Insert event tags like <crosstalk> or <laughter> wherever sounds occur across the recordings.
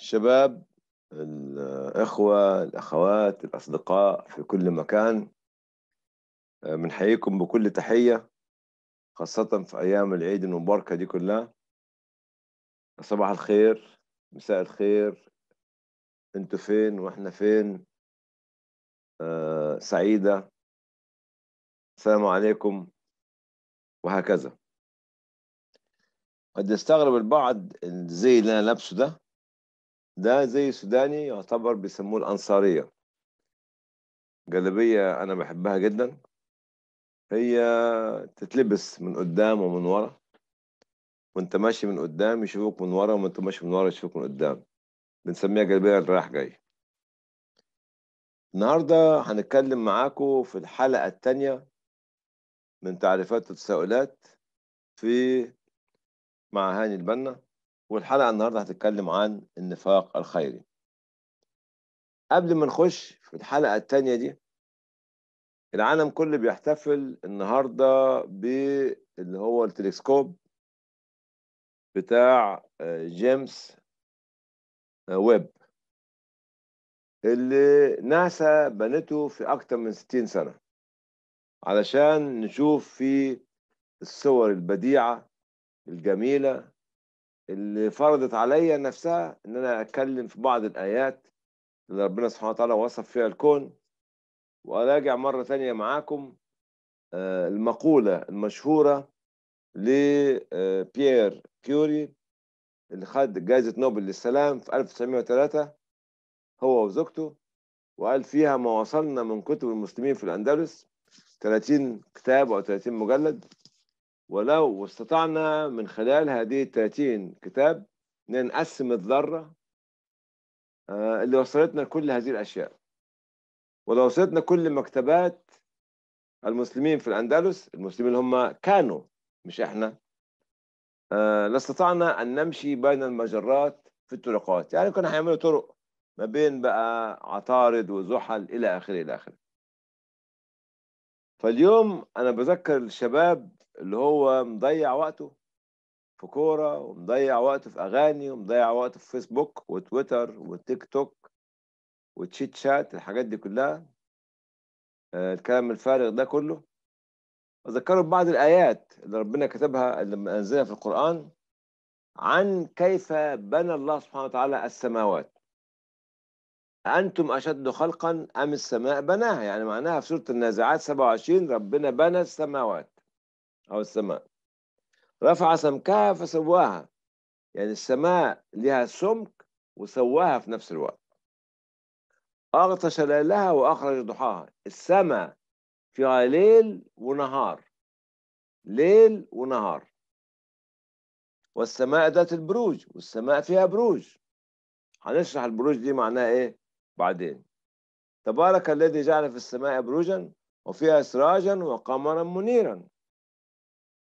الشباب الإخوة الأخوات الأصدقاء في كل مكان آه، بنحييكم بكل تحية خاصة في أيام العيد المباركة دي كلها صباح الخير مساء الخير انتوا فين واحنا فين آه سعيدة السلام عليكم وهكذا قد يستغرب البعض الزي اللي انا لابسه ده ده زي سوداني يعتبر بيسموه الأنصارية جلابية أنا بحبها جدا هي تتلبس من قدام ومن ورا وانت ماشي من قدام يشوفوك من ورا وانت ماشي من ورا يشوفوك من قدام بنسميها جلابية رايح جاي النهاردة هنتكلم معاكم في الحلقة التانية من تعريفات وتساؤلات في مع هاني البنا والحلقة النهاردة هتتكلم عن النفاق الخيري قبل ما نخش في الحلقة التانية دي العالم كله بيحتفل النهاردة باللي هو التلسكوب بتاع آه، جيمس آه، ويب اللي ناسا بنته في أكتر من ستين سنة علشان نشوف في الصور البديعة الجميلة اللي فرضت عليا نفسها ان انا اتكلم في بعض الايات اللي ربنا سبحانه وتعالى وصف فيها الكون وأراجع مرة تانية معاكم آه، المقولة المشهورة لبيير آه، كيوري اللي خد جائزة نوبل للسلام في 1903 هو وزوجته وقال فيها ما وصلنا من كتب المسلمين في الأندلس 30 كتاب أو 30 مجلد ولو استطعنا من خلال هذه الثلاثين كتاب نقسم الذرة آه، اللي وصلتنا كل هذه الأشياء ولو وصلتنا كل مكتبات المسلمين في الأندلس المسلمين هم كانوا مش إحنا آه، لاستطعنا أن نمشي بين المجرات في الطرقات يعني كانوا هيعملوا طرق ما بين بقى عطارد وزحل إلى آخره إلى آخره فاليوم انا بذكر الشباب اللي هو مضيع وقته في كوره ومضيع وقته في اغاني ومضيع وقته في فيسبوك وتويتر وتيك توك وتشيت شات الحاجات دي كلها آه، الكلام الفارغ ده كله اذكره ببعض الايات اللي ربنا كتبها اللي انزلها في القران عن كيف بنى الله سبحانه وتعالى السماوات أنتم أشد خلقا أم السماء بناها يعني معناها في سورة النازعات 27 ربنا بنى السماوات أو السماء رفع سمكها فسواها يعني السماء لها سمك وسواها في نفس الوقت أغطش ليلها وأخرج ضحاها السماء فيها ليل ونهار ليل ونهار والسماء ذات البروج والسماء فيها بروج هنشرح البروج دي معناها ايه بعدين تبارك الذي جعل في السماء بروجا وفيها سراجا وقمرا منيرا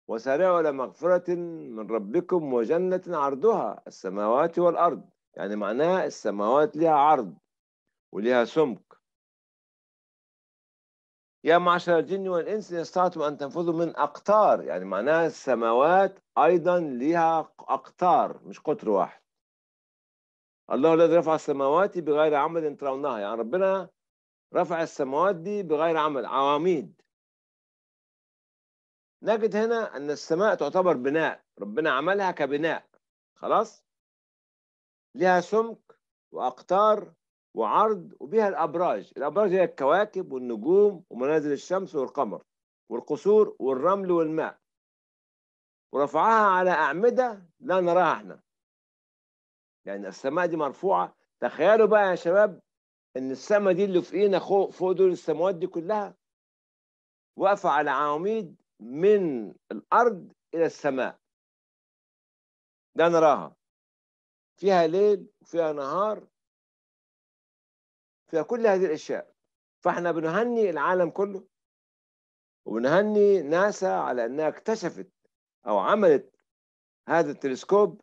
وسارعوا إلى مغفرة من ربكم وجنة عرضها السماوات والأرض يعني معناها السماوات لها عرض ولها سمك يا معشر الجن والإنس إن استطعتم أن تنفذوا من أقطار يعني معناها السماوات أيضا لها أقطار مش قطر واحد الله الذي رفع السماوات بغير عمد ترونها يعني ربنا رفع السماوات دي بغير عمل عواميد نجد هنا ان السماء تعتبر بناء ربنا عملها كبناء خلاص لها سمك واقطار وعرض وبها الابراج الابراج هي الكواكب والنجوم ومنازل الشمس والقمر والقصور والرمل والماء ورفعها على اعمده لا نراها احنا لان السماء دي مرفوعه تخيلوا بقى يا شباب ان السماء دي اللي في اينا فوق دول السماوات دي كلها واقفه على عواميد من الارض الى السماء ده نراها فيها ليل وفيها نهار فيها كل هذه الاشياء فاحنا بنهني العالم كله وبنهني ناسا على انها اكتشفت او عملت هذا التلسكوب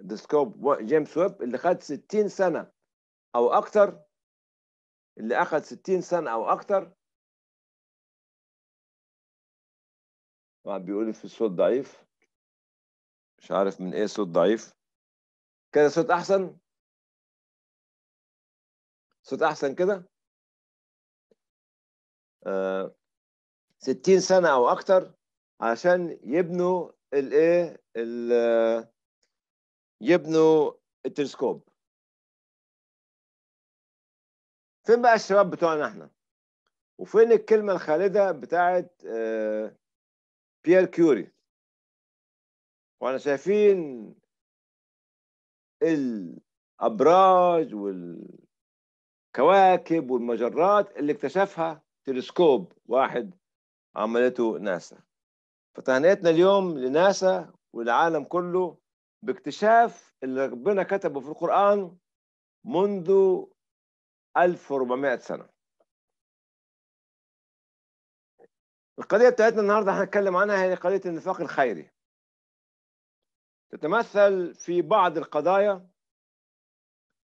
ديسكوب جيمس ويب اللي خد 60 سنه او اكتر اللي اخد 60 سنه او اكتر ما بيقول في الصوت ضعيف مش عارف من ايه صوت ضعيف كده صوت احسن صوت احسن كده آه 60 سنه او اكتر عشان يبنوا الايه يبنوا التلسكوب فين بقى الشباب بتوعنا احنا وفين الكلمه الخالده بتاعت آه، بيير كيوري واحنا شايفين الابراج والكواكب والمجرات اللي اكتشفها تلسكوب واحد عملته ناسا فتهنئتنا اليوم لناسا والعالم كله باكتشاف اللي ربنا كتبه في القرآن منذ 1400 سنة القضية بتاعتنا النهاردة هنتكلم عنها هي قضية النفاق الخيري تتمثل في بعض القضايا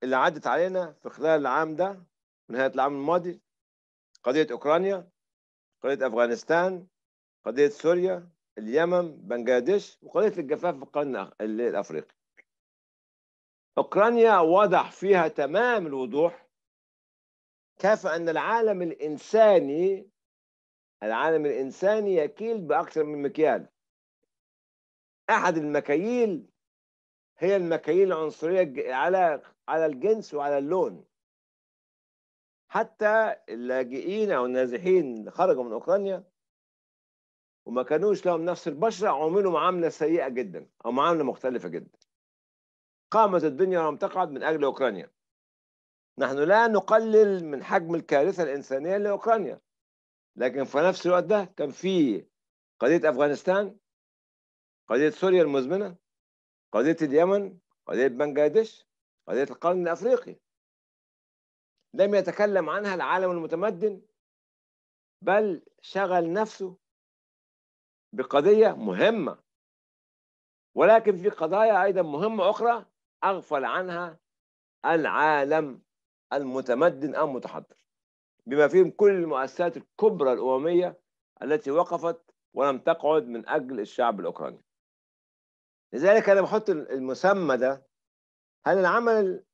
اللي عدت علينا في خلال العام ده نهاية العام الماضي قضية أوكرانيا قضية أفغانستان قضية سوريا اليمن بنجلاديش وقضيه الجفاف في القرن الافريقي اوكرانيا وضح فيها تمام الوضوح كيف ان العالم الانساني العالم الانساني يكيل باكثر من مكيال احد المكاييل هي المكاييل العنصريه على على الجنس وعلى اللون حتى اللاجئين او النازحين اللي خرجوا من اوكرانيا وما كانوش لهم نفس البشرة عملوا معاملة سيئة جدا أو معاملة مختلفة جدا قامت الدنيا لم تقعد من أجل أوكرانيا نحن لا نقلل من حجم الكارثة الإنسانية لأوكرانيا لكن في نفس الوقت ده كان في قضية أفغانستان قضية سوريا المزمنة قضية اليمن قضية بنجلاديش قضية القرن الأفريقي لم يتكلم عنها العالم المتمدن بل شغل نفسه بقضية مهمة ولكن في قضايا أيضا مهمة أخرى أغفل عنها العالم المتمدن أو المتحضر بما فيهم كل المؤسسات الكبرى الأممية التي وقفت ولم تقعد من أجل الشعب الأوكراني لذلك أنا بحط المسمى ده هل العمل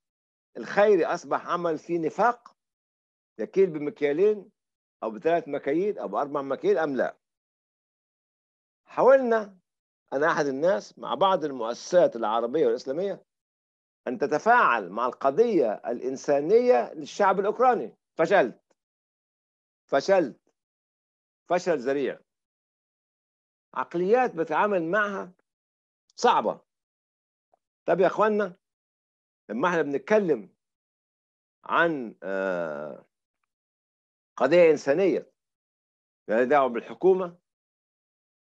الخيري أصبح عمل في نفاق يكيل بمكيالين أو بثلاث مكاييل أو بأربع مكاييل أم لا حاولنا أنا أحد الناس مع بعض المؤسسات العربية والإسلامية أن تتفاعل مع القضية الإنسانية للشعب الأوكراني فشلت فشلت فشل ذريع عقليات بتعامل معها صعبة طب يا أخوانا لما احنا بنتكلم عن آه، قضية إنسانية لا يعني دعوة بالحكومة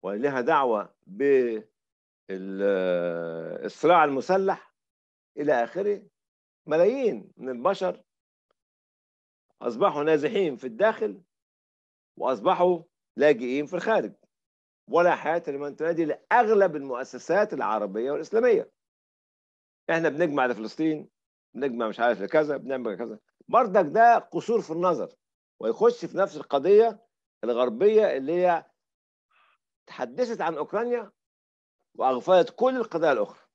ولها دعوة بالصراع المسلح إلى آخره ملايين من البشر أصبحوا نازحين في الداخل وأصبحوا لاجئين في الخارج ولا حياة لمن تنادي لأغلب المؤسسات العربية والإسلامية إحنا بنجمع لفلسطين بنجمع مش عارف لكذا بنعمل كذا برضك ده قصور في النظر ويخش في نفس القضية الغربية اللي هي تحدثت عن أوكرانيا وأغفلت كل القضايا الأخرى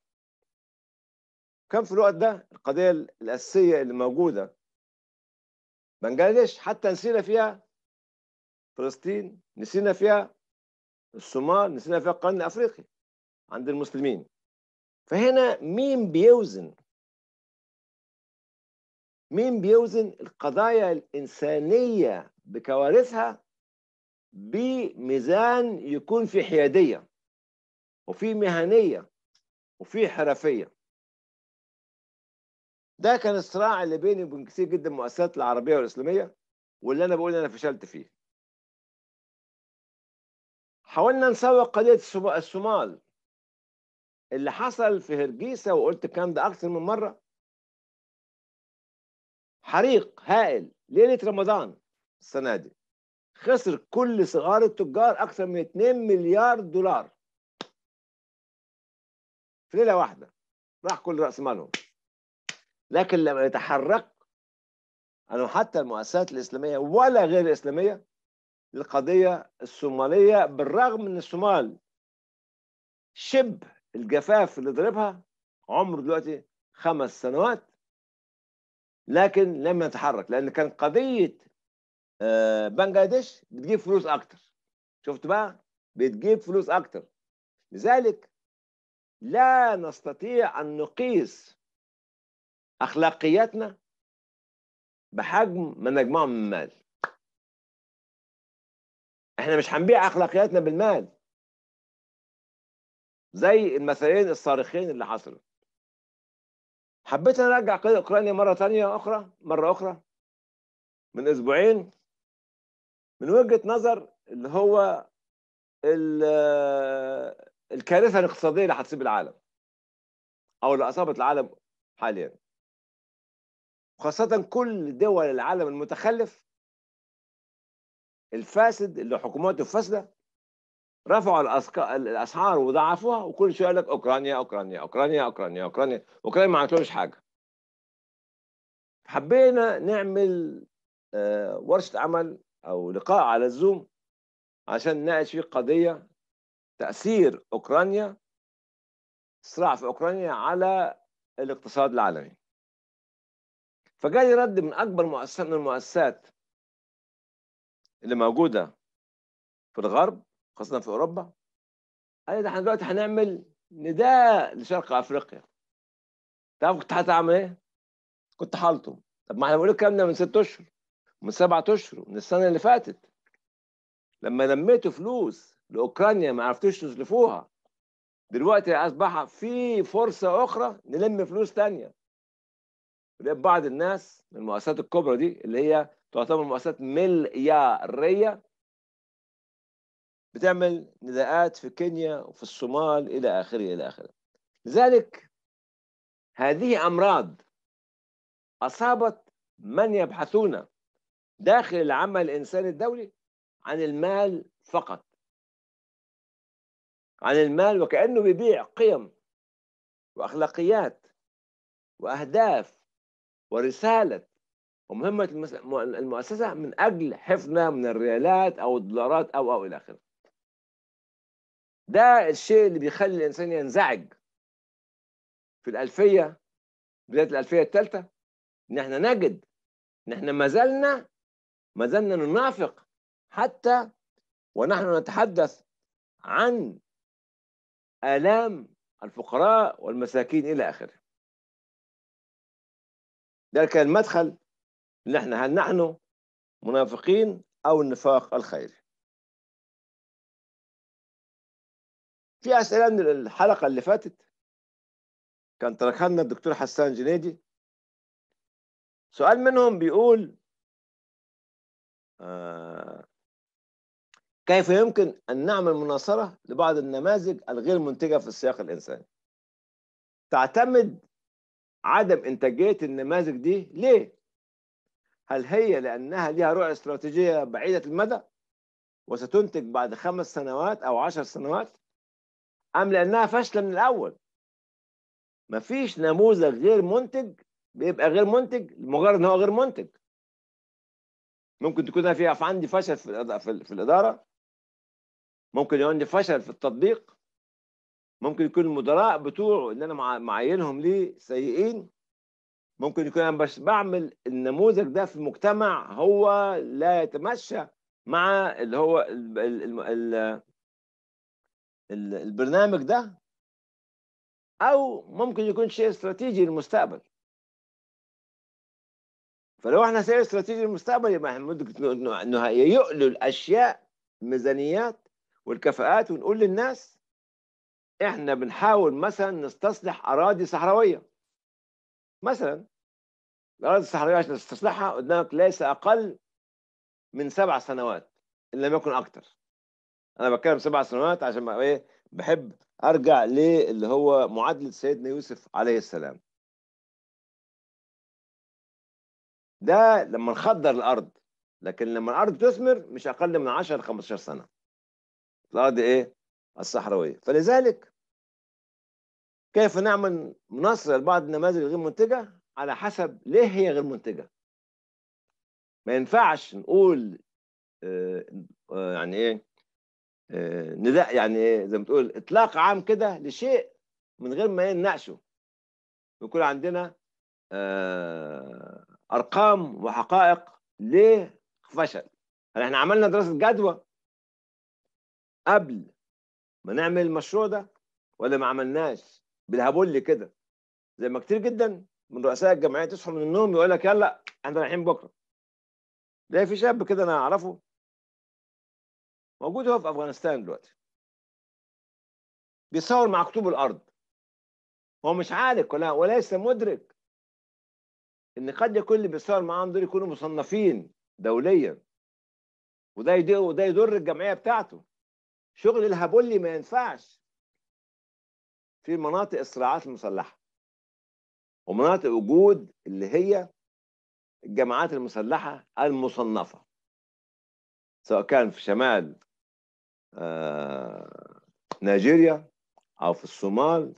كان في الوقت ده القضية الأساسية اللي موجودة بنجلاديش حتى نسينا فيها فلسطين نسينا فيها الصومال نسينا فيها القرن الأفريقي عند المسلمين فهنا مين بيوزن مين بيوزن القضايا الإنسانية بكوارثها بميزان يكون في حياديه وفي مهنيه وفي حرفيه ده كان الصراع اللي بيني وبين كثير جدا المؤسسات العربيه والاسلاميه واللي انا بقول انا فشلت فيه حاولنا نسوق قضيه الصومال اللي حصل في هرجيسه وقلت الكلام ده اكثر من مره حريق هائل ليله رمضان السنه دي خسر كل صغار التجار اكثر من 2 مليار دولار في ليله واحده راح كل راس مالهم لكن لما يتحرك انه حتى المؤسسات الاسلاميه ولا غير الاسلاميه القضيه الصوماليه بالرغم ان الصومال شبه الجفاف اللي ضربها عمره دلوقتي خمس سنوات لكن لم يتحرك لان كان قضيه آه، بنجلاديش بتجيب فلوس اكتر شفت بقى بتجيب فلوس اكتر لذلك لا نستطيع ان نقيس اخلاقياتنا بحجم ما نجمعه من المال احنا مش هنبيع اخلاقياتنا بالمال زي المثلين الصارخين اللي حصلوا حبيت ارجع اوكرانيا مره ثانيه اخرى مره اخرى من اسبوعين من وجهه نظر اللي هو الكارثه الاقتصاديه اللي هتصيب العالم او اللي اصابت العالم حاليا خاصة كل دول العالم المتخلف الفاسد اللي حكوماته فاسدة رفعوا الاسعار وضعفوها وكل شويه يقول لك اوكرانيا اوكرانيا اوكرانيا اوكرانيا اوكرانيا اوكرانيا ما عملتلوش حاجه حبينا نعمل آه، ورشه عمل أو لقاء على الزوم عشان نناقش فيه قضية تأثير أوكرانيا الصراع في أوكرانيا على الاقتصاد العالمي فجالي رد من أكبر مؤسسة من المؤسسات اللي موجودة في الغرب خاصة في أوروبا قال لي ده احنا دلوقتي هنعمل نداء لشرق أفريقيا تعرف كنت هتعمل إيه؟ كنت حالته طب ما احنا بنقول الكلام ده من ست أشهر من سبعة أشهر من السنة اللي فاتت لما لميتوا فلوس لأوكرانيا ما عرفتوش تزلفوها دلوقتي أصبح في فرصة أخرى نلم فلوس تانية ولقيت بعض الناس من المؤسسات الكبرى دي اللي هي تعتبر مؤسسات مليارية بتعمل نداءات في كينيا وفي الصومال إلى آخره إلى آخره لذلك هذه أمراض أصابت من يبحثون داخل العمل الإنساني الدولي عن المال فقط عن المال وكأنه بيبيع قيم وأخلاقيات وأهداف ورسالة ومهمة المؤسسة من أجل حفظنا من الريالات أو الدولارات أو أو إلى آخره ده الشيء اللي بيخلي الإنسان ينزعج في الألفية بداية الألفية الثالثة إن إحنا نجد إن إحنا ما زلنا ما زلنا ننافق حتى ونحن نتحدث عن آلام الفقراء والمساكين إلى آخره ده كان المدخل نحن هل نحن منافقين او النفاق الخيري في اسئله من الحلقه اللي فاتت كان تركها لنا الدكتور حسان جنيدي سؤال منهم بيقول آه، كيف يمكن أن نعمل مناصرة لبعض النماذج الغير منتجة في السياق الإنساني تعتمد عدم إنتاجية النماذج دي ليه؟ هل هي لأنها لها رؤية استراتيجية بعيدة المدى وستنتج بعد خمس سنوات أو عشر سنوات أم لأنها فاشلة من الأول مفيش نموذج غير منتج بيبقى غير منتج لمجرد ان هو غير منتج ممكن تكون فيها عندي فشل في في الاداره ممكن يكون عندي فشل في التطبيق ممكن يكون المدراء بتوعه اللي انا معينهم ليه سيئين ممكن يكون انا بس بعمل النموذج ده في مجتمع هو لا يتمشى مع اللي هو الـ الـ الـ البرنامج ده او ممكن يكون شيء استراتيجي للمستقبل فلو احنا سير استراتيجي للمستقبل يبقى احنا انه يقلوا الاشياء الميزانيات والكفاءات ونقول للناس احنا بنحاول مثلا نستصلح اراضي صحراويه مثلا الاراضي الصحراويه عشان تستصلحها قدامك ليس اقل من سبع سنوات ان لم يكن اكثر انا بتكلم سبع سنوات عشان ايه بحب ارجع للي هو معادله سيدنا يوسف عليه السلام ده لما نخضر الارض لكن لما الارض تثمر مش اقل من 10 15 سنه الارض ايه الصحراويه فلذلك كيف نعمل مناصره لبعض النماذج الغير منتجه على حسب ليه هي غير منتجه ما ينفعش نقول آه، آه، يعني ايه آه، نداء يعني ايه زي ما تقول اطلاق عام كده لشيء من غير ما نناقشه يكون عندنا ارقام وحقائق ليه فشل هل احنا عملنا دراسه جدوى قبل ما نعمل المشروع ده ولا ما عملناش بالهبل كده زي ما كتير جدا من رؤساء الجمعيات تصحوا من النوم يقول لك يلا احنا رايحين بكره ده في شاب كده انا اعرفه موجود هو في افغانستان دلوقتي بيصور مع كتب الارض هو مش عارف ولا وليس مدرك ان قد يكون اللي بيصور معاهم دول يكونوا مصنفين دوليا وده يضر وده يضر الجمعيه بتاعته شغل الهابولي ما ينفعش في مناطق الصراعات المسلحه ومناطق وجود اللي هي الجماعات المسلحه المصنفه سواء كان في شمال آه، نيجيريا او في الصومال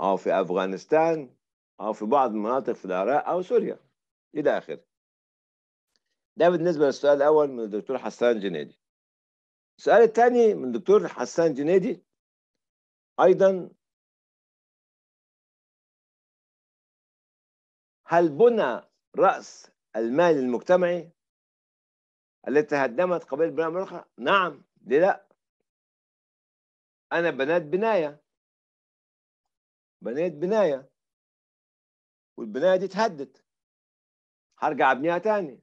او في افغانستان أو في بعض المناطق في العراق أو سوريا إلى آخره ده بالنسبة للسؤال الأول من الدكتور حسان جنيدي السؤال الثاني من الدكتور حسان جنيدي أيضا هل بنى رأس المال المجتمعي التي هدمت قبيلة بناء مرخة؟ نعم دي لا؟ أنا بنيت بناية بنيت بناية والبنايه دي اتهدت هرجع ابنيها تاني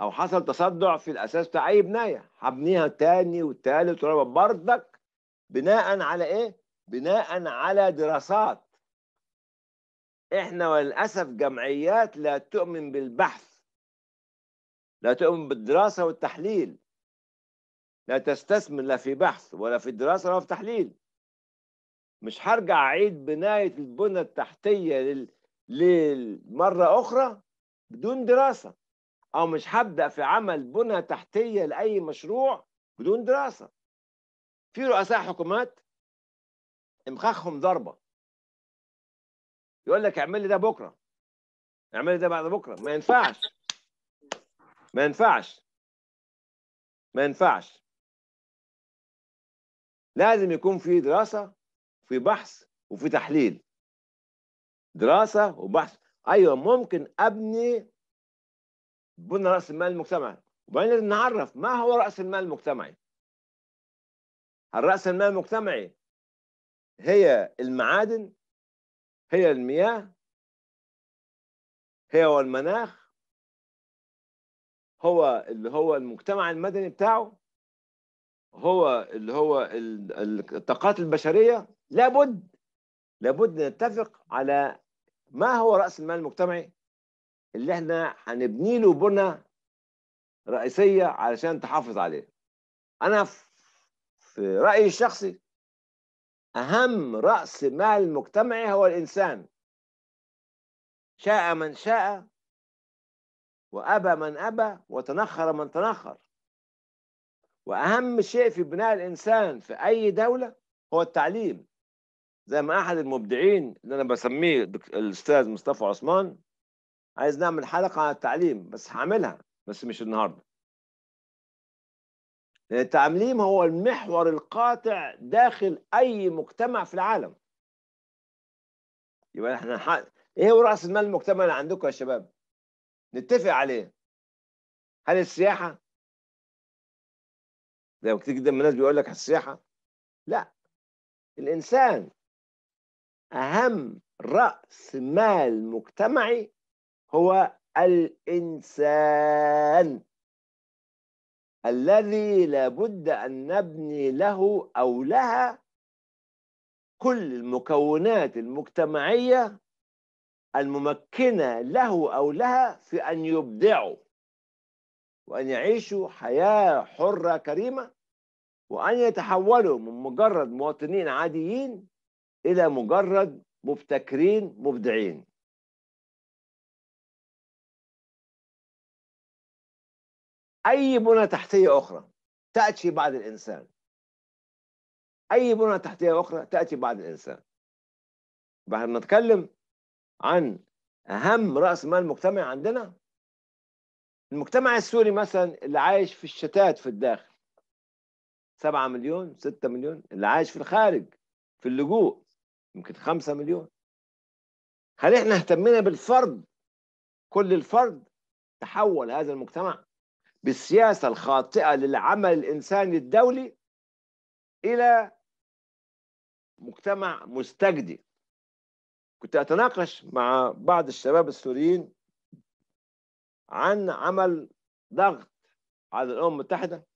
او حصل تصدع في الاساس بتاع اي بنايه هبنيها تاني والتالت والرابع برضك بناء على ايه؟ بناء على دراسات احنا وللاسف جمعيات لا تؤمن بالبحث لا تؤمن بالدراسه والتحليل لا تستثمر لا في بحث ولا في دراسه ولا في تحليل مش هرجع اعيد بنايه البنى التحتيه لل للمرة أخرى بدون دراسة أو مش هبدأ في عمل بنى تحتية لأي مشروع بدون دراسة في رؤساء حكومات مخخهم ضربة يقول لك اعمل لي ده بكرة اعمل لي ده بعد بكرة ما ينفعش ما ينفعش ما ينفعش لازم يكون في دراسة وفي بحث وفي تحليل دراسه وبحث ايوه ممكن ابني بنى راس المال المجتمعي وبعدين نعرف ما هو راس المال المجتمعي الراس المال المجتمعي هي المعادن هي المياه هي هو المناخ هو اللي هو المجتمع المدني بتاعه هو اللي هو الطاقات البشريه لابد لابد نتفق على ما هو راس المال المجتمعي اللي احنا هنبني له بنى رئيسيه علشان تحافظ عليه انا في رايي الشخصي اهم راس مال مجتمعي هو الانسان شاء من شاء وابى من ابى وتنخر من تنخر واهم شيء في بناء الانسان في اي دوله هو التعليم زي ما احد المبدعين اللي انا بسميه الاستاذ مصطفى عثمان عايز نعمل حلقه عن التعليم بس هعملها بس مش النهارده لان التعليم هو المحور القاطع داخل اي مجتمع في العالم يبقى احنا حق... ايه هو راس المال المجتمع اللي عندكم يا شباب نتفق عليه هل السياحه زي ما كتير جدا من الناس بيقول لك السياحه لا الانسان أهم رأس مال مجتمعي هو الإنسان الذي لابد أن نبني له أو لها كل المكونات المجتمعية الممكنة له أو لها في أن يبدعوا وأن يعيشوا حياة حرة كريمة وأن يتحولوا من مجرد مواطنين عاديين الى مجرد مبتكرين مبدعين اي بنى تحتيه اخرى تاتي بعد الانسان اي بنى تحتيه اخرى تاتي بعد الانسان بعد نتكلم عن اهم راس مال مجتمع عندنا المجتمع السوري مثلا اللي عايش في الشتات في الداخل 7 مليون 6 مليون اللي عايش في الخارج في اللجوء يمكن خمسة مليون هل احنا اهتمينا بالفرد كل الفرد تحول هذا المجتمع بالسياسة الخاطئة للعمل الإنساني الدولي إلى مجتمع مستجدي كنت أتناقش مع بعض الشباب السوريين عن عمل ضغط على الأمم المتحدة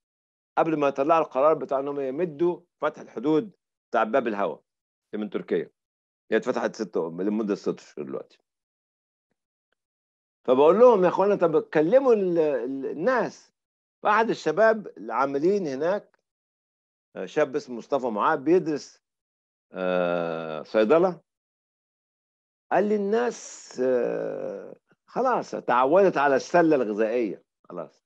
قبل ما يطلعوا القرار بتاع انهم يمدوا فتح الحدود بتاع باب الهواء من تركيا هي اتفتحت ست لمده ست اشهر دلوقتي فبقول لهم يا اخوانا طب كلموا الناس فاحد الشباب العاملين هناك آه، شاب اسمه مصطفى معاب بيدرس آه، صيدله قال لي الناس آه، خلاص تعودت على السله الغذائيه خلاص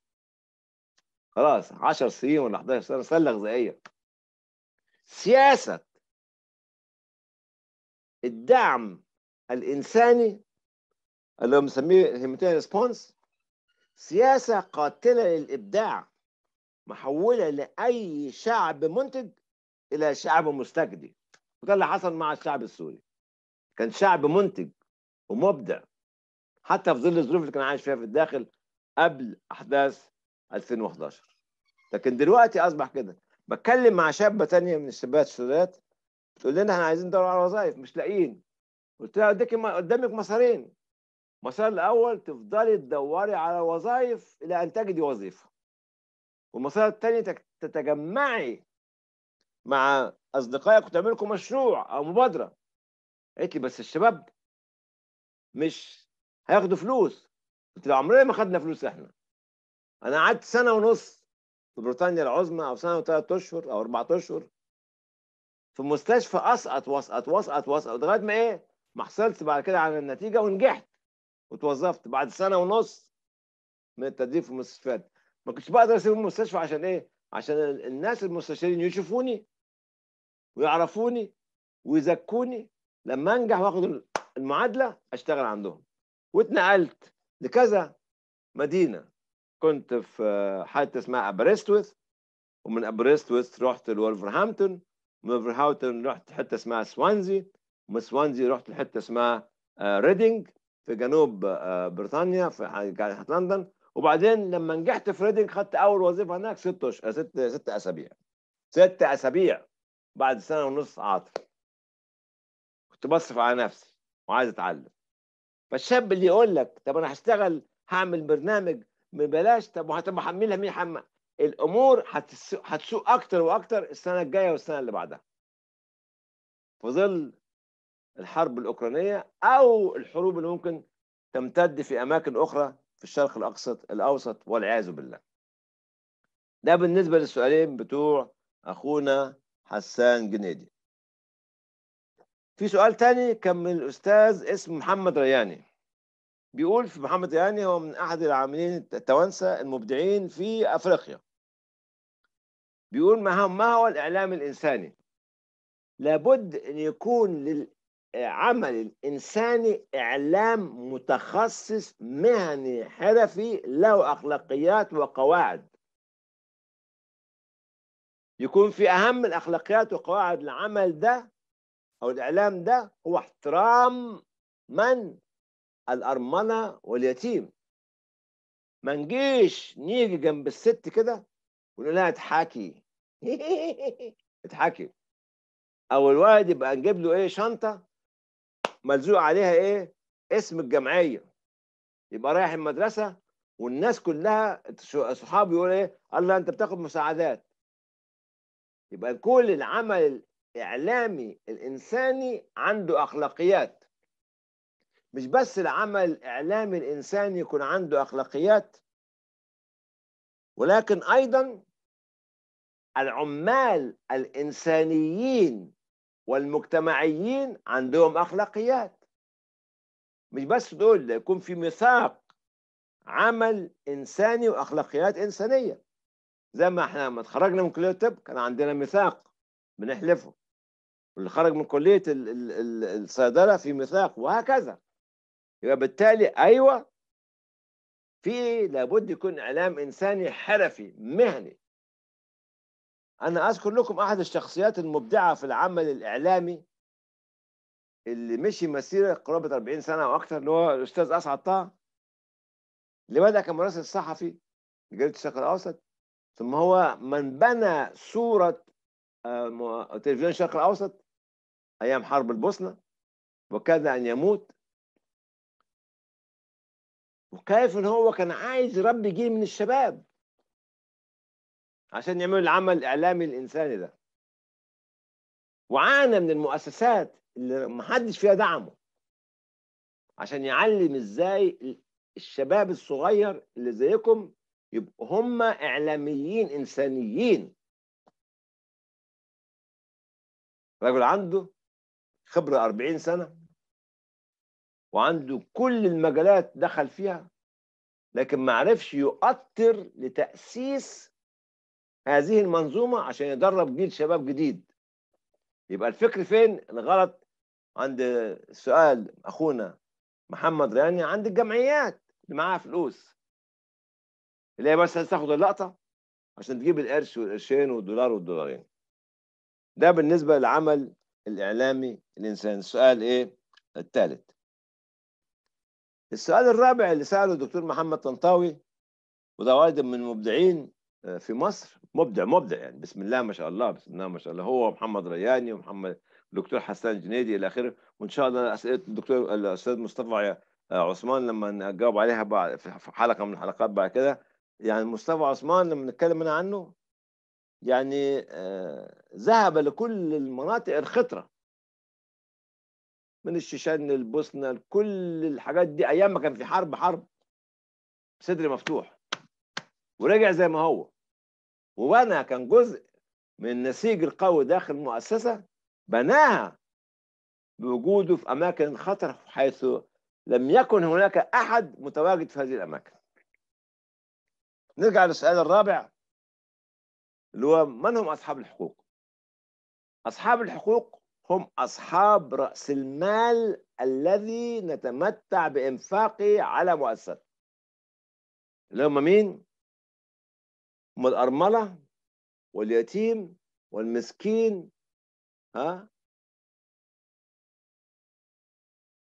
خلاص 10 سنين ولا 11 سنه سله غذائيه سياسه الدعم الانساني اللي هو مسميه هيمتين ريسبونس سياسه قاتله للابداع محوله لاي شعب منتج الى شعب مستجدي وده اللي حصل مع الشعب السوري كان شعب منتج ومبدع حتى في ظل الظروف اللي كان عايش فيها في الداخل قبل احداث 2011 لكن دلوقتي اصبح كده بتكلم مع شابه تانية من الشباب السوريات تقول لنا احنا عايزين ندور على وظائف مش لاقيين قلت لها قدامك مسارين المسار الاول تفضلي تدوري على وظائف الى ان تجدي وظيفه والمسار الثاني تتجمعي مع اصدقائك وتعمل لكم مشروع او مبادره قالت لي بس الشباب مش هياخدوا فلوس قلت لها عمرنا ما خدنا فلوس احنا انا قعدت سنه ونص في بريطانيا العظمى او سنه وثلاث اشهر او اربع اشهر في مستشفى اسقط واسقط واسقط واسقط لغايه ما ايه ما حصلتش بعد كده على النتيجه ونجحت وتوظفت بعد سنه ونص من التدريب في المستشفيات ما كنتش بقدر اسيب المستشفى عشان ايه عشان الناس المستشارين يشوفوني ويعرفوني ويزكوني لما انجح واخد المعادله اشتغل عندهم واتنقلت لكذا مدينه كنت في حته اسمها ابريستوث ومن ابريستوث رحت لولفرهامبتون من ولفرهاوتن رحت حته اسمها سوانزي ومن سوانزي رحت لحته اسمها آه، ريدنج في جنوب آه، بريطانيا في لندن وبعدين لما نجحت في ريدنج خدت اول وظيفه هناك ست آه، ست ست اسابيع ست اسابيع بعد سنه ونص عاطل كنت بصرف على نفسي وعايز اتعلم فالشاب اللي يقول لك طب انا هشتغل هعمل برنامج ببلاش طب وهتبقى حملها مين حمل الامور هتسوء اكتر واكتر السنه الجايه والسنه اللي بعدها في ظل الحرب الاوكرانيه او الحروب اللي ممكن تمتد في اماكن اخرى في الشرق الاقصى الاوسط والعياذ بالله ده بالنسبه للسؤالين بتوع اخونا حسان جنيدي في سؤال تاني كان من الاستاذ اسمه محمد رياني بيقول في محمد يعني هو من احد العاملين التوانسه المبدعين في افريقيا بيقول ما ما هو الاعلام الانساني لابد ان يكون للعمل الانساني اعلام متخصص مهني حرفي له اخلاقيات وقواعد يكون في اهم الاخلاقيات وقواعد العمل ده او الاعلام ده هو احترام من الأرملة واليتيم ما نجيش نيجي جنب الست كده ونقول لها اضحكي <laughs> اضحكي او الولد يبقى نجيب له ايه شنطه ملزوق عليها ايه اسم الجمعيه يبقى رايح المدرسه والناس كلها صحابي يقول ايه الله انت بتاخد مساعدات يبقى كل العمل الاعلامي الانساني عنده اخلاقيات مش بس العمل الإعلامي الإنساني يكون عنده أخلاقيات ولكن أيضا العمال الإنسانيين والمجتمعيين عندهم أخلاقيات مش بس دول يكون في ميثاق عمل إنساني وأخلاقيات إنسانية زي ما احنا لما اتخرجنا من كلية الطب كان عندنا ميثاق بنحلفه واللي خرج من كلية الصيدلة في ميثاق وهكذا يبقى بالتالي ايوه في لابد يكون اعلام انساني حرفي مهني انا اذكر لكم احد الشخصيات المبدعه في العمل الاعلامي اللي مشي مسيره قرابه 40 سنه او اكثر اللي هو الاستاذ اسعد طه اللي بدا كمراسل صحفي لجريده الشرق الاوسط ثم هو من بنى صوره آه، تلفزيون الشرق الاوسط ايام حرب البوسنه وكاد ان يموت وكيف ان هو كان عايز يربي جيل من الشباب عشان يعملوا العمل الاعلامي الانساني ده وعانى من المؤسسات اللي محدش فيها دعمه عشان يعلم ازاي الشباب الصغير اللي زيكم يبقوا هم اعلاميين انسانيين رجل عنده خبره 40 سنه وعنده كل المجالات دخل فيها لكن ما عرفش يؤطر لتأسيس هذه المنظومة عشان يدرب جيل شباب جديد يبقى الفكر فين الغلط عند سؤال أخونا محمد رياني عند الجمعيات اللي معاها فلوس اللي هي بس تاخد اللقطة عشان تجيب القرش والقرشين والدولار والدولارين ده بالنسبة للعمل الإعلامي الإنساني السؤال إيه الثالث السؤال الرابع اللي سأله الدكتور محمد طنطاوي وده واحد من المبدعين آه، في مصر مبدع مبدع يعني بسم الله ما شاء الله بسم الله ما شاء الله هو محمد رياني ومحمد الدكتور حسان جنيدي الى اخره وان شاء الله اسئله الدكتور الاستاذ مصطفى آه، عثمان لما نجاوب عليها بعد في حلقه من الحلقات بعد كده يعني مصطفى عثمان لما نتكلم انا عنه يعني آه، ذهب لكل المناطق الخطره من الشيشان للبوسنه كل الحاجات دي ايام ما كان في حرب حرب صدري مفتوح ورجع زي ما هو وانا كان جزء من النسيج القوي داخل المؤسسه بناها بوجوده في اماكن خطر حيث لم يكن هناك احد متواجد في هذه الاماكن. نرجع للسؤال الرابع اللي هو من هم اصحاب الحقوق؟ اصحاب الحقوق هم أصحاب رأس المال الذي نتمتع بإنفاقه على مؤسسة اللي هم مين؟ هم الأرملة واليتيم والمسكين ها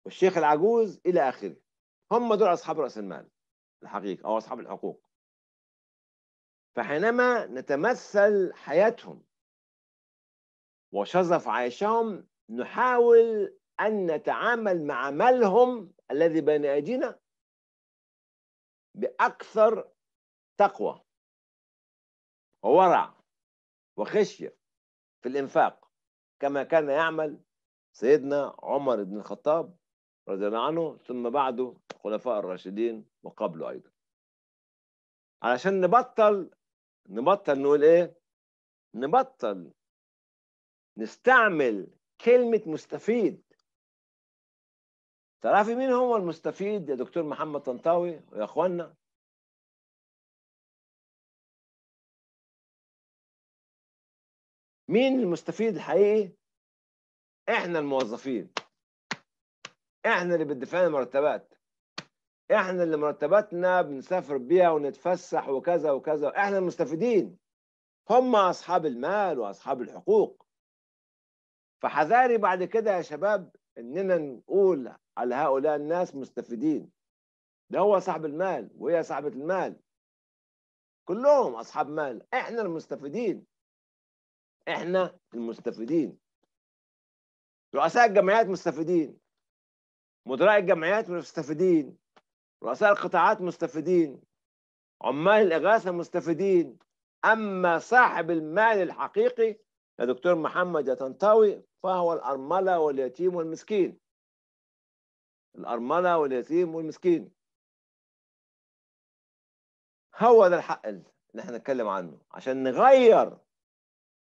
والشيخ العجوز إلى آخره هم دول أصحاب رأس المال الحقيقة أو أصحاب الحقوق فحينما نتمثل حياتهم وشظف عيشهم نحاول أن نتعامل مع ملهم الذي بين أيدينا بأكثر تقوى وورع وخشية في الإنفاق كما كان يعمل سيدنا عمر بن الخطاب رضي الله عنه ثم بعده الخلفاء الراشدين وقبله أيضا علشان نبطل نبطل نقول إيه نبطل نستعمل كلمة مستفيد تعرفي مين هو المستفيد يا دكتور محمد طنطاوي ويا اخوانا مين المستفيد الحقيقي احنا الموظفين احنا اللي بندفع مرتبات احنا اللي مرتباتنا بنسافر بيها ونتفسح وكذا وكذا احنا المستفيدين هم اصحاب المال واصحاب الحقوق فحذاري بعد كده يا شباب اننا نقول على هؤلاء الناس مستفيدين ده هو صاحب المال وهي صاحبة المال كلهم اصحاب مال احنا المستفيدين احنا المستفيدين رؤساء الجمعيات مستفيدين مدراء الجمعيات مستفيدين رؤساء القطاعات مستفيدين عمال الاغاثه مستفيدين اما صاحب المال الحقيقي يا دكتور محمد يا طنطاوي فهو الأرملة واليتيم والمسكين الأرملة واليتيم والمسكين هو ده الحق اللي احنا نتكلم عنه عشان نغير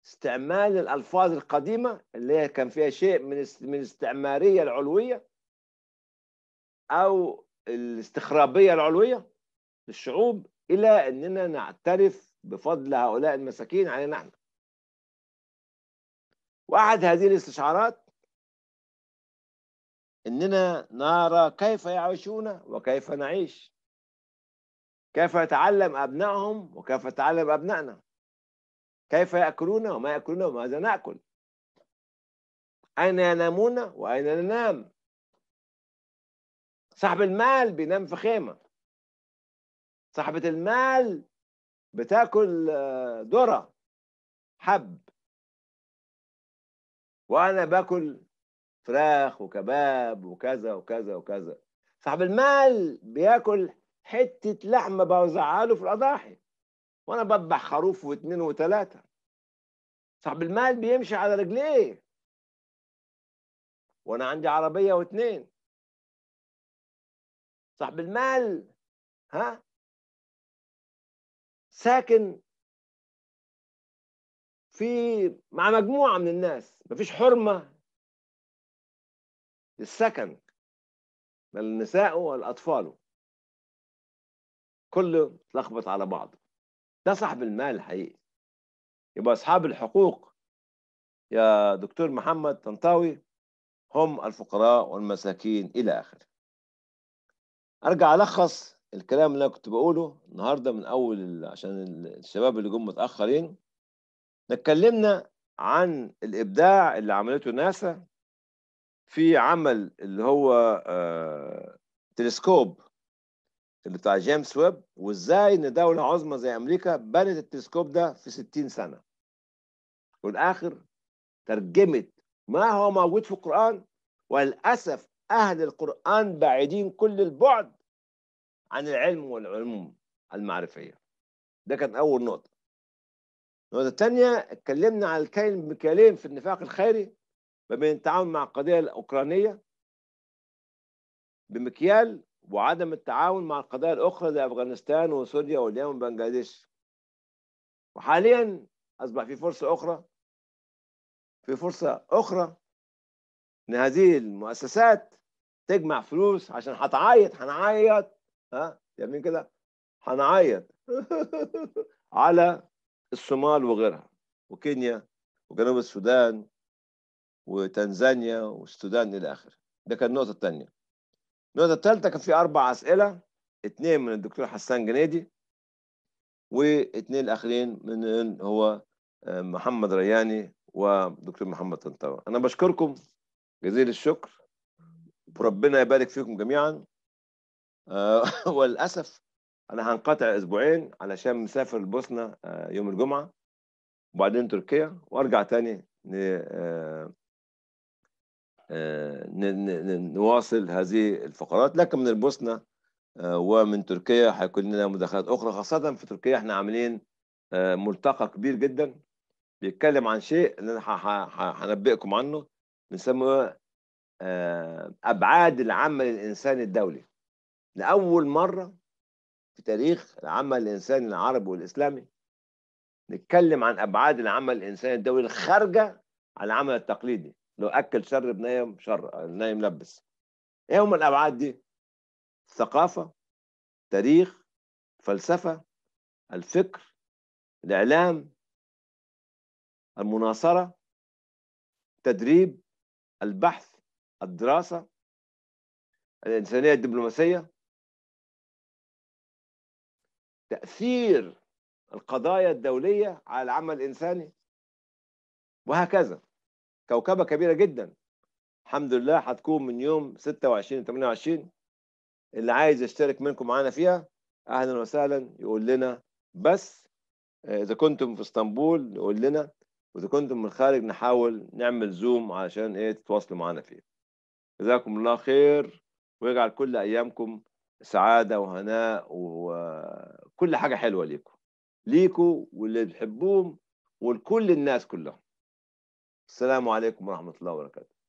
استعمال الألفاظ القديمة اللي هي كان فيها شيء من من الاستعمارية العلوية أو الاستخرابية العلوية للشعوب إلى أننا نعترف بفضل هؤلاء المساكين علينا نحن وأحد هذه الاستشعارات إننا نرى كيف يعيشون وكيف نعيش كيف يتعلم أبنائهم وكيف يتعلم أبنائنا كيف يأكلون وما يأكلون وماذا نأكل أين ينامون وأين ننام صاحب المال بينام في خيمة صاحبة المال بتاكل ذرة حب وانا باكل فراخ وكباب وكذا وكذا وكذا صاحب المال بياكل حته لحمه بوزعها له في الاضاحي وانا بذبح خروف واثنين وثلاثه صاحب المال بيمشي على رجليه وانا عندي عربيه واثنين صاحب المال ها ساكن في مع مجموعه من الناس مفيش حرمه للسكن للنساء والاطفال كله تلخبط على بعض ده صاحب المال الحقيقي يبقى اصحاب الحقوق يا دكتور محمد طنطاوي هم الفقراء والمساكين الى اخره ارجع الخص الكلام اللي انا كنت بقوله النهارده من اول عشان الشباب اللي جم متاخرين اتكلمنا عن الابداع اللي عملته ناسا في عمل اللي هو آه، تلسكوب اللي بتاع جيمس ويب وازاي ان دوله عظمى زي امريكا بنت التلسكوب ده في 60 سنه والاخر ترجمت ما هو موجود في القران وللاسف اهل القران بعيدين كل البعد عن العلم والعلوم المعرفيه ده كان اول نقطه النقطة الثانية اتكلمنا على الكيل بمكيالين في النفاق الخيري ما بين التعاون مع القضية الأوكرانية بمكيال وعدم التعاون مع القضايا الأخرى زي أفغانستان وسوريا واليمن وبنجلاديش وحاليا أصبح في فرصة أخرى في فرصة أخرى إن هذه المؤسسات تجمع فلوس عشان هتعيط هنعيط ها يا كده هنعيط <laughs> على الصومال وغيرها وكينيا وجنوب السودان وتنزانيا والسودان الى اخره ده كان النقطه الثانيه النقطه الثالثه كان في اربع اسئله اثنين من الدكتور حسان جنيدي واثنين الاخرين من هو آه، محمد رياني ودكتور محمد طنطاوي انا بشكركم جزيل الشكر وربنا يبارك فيكم جميعا آه، <laughs> وللاسف انا هنقطع اسبوعين علشان مسافر البوسنه آه، يوم الجمعه وبعدين تركيا وارجع تاني آه، آه، نواصل هذه الفقرات لكن من البوسنه ومن تركيا هيكون لنا مداخلات اخرى خاصه في تركيا احنا عاملين ملتقى كبير جدا بيتكلم عن شيء اللي انا هنبئكم عنه بنسميه ابعاد العمل الانساني الدولي لاول مره في تاريخ العمل الإنساني العربي والإسلامي نتكلم عن أبعاد العمل الإنساني الدولي الخارجة عن العمل التقليدي لو أكل شر بنايم شر نايم لبس إيه هم الأبعاد دي؟ الثقافة تاريخ فلسفة الفكر الإعلام المناصرة التدريب البحث الدراسة الإنسانية الدبلوماسية تأثير القضايا الدولية على العمل الإنساني وهكذا كوكبة كبيرة جدا الحمد لله هتكون من يوم 26 28 اللي عايز يشترك منكم معانا فيها أهلا وسهلا يقول لنا بس إذا كنتم في اسطنبول يقول لنا وإذا كنتم من الخارج نحاول نعمل زوم علشان إيه تتواصلوا معانا فيه جزاكم الله خير ويجعل كل أيامكم سعادة وهناء و كل حاجه حلوه ليكم ليكم واللي بتحبوهم ولكل الناس كلهم السلام عليكم ورحمه الله وبركاته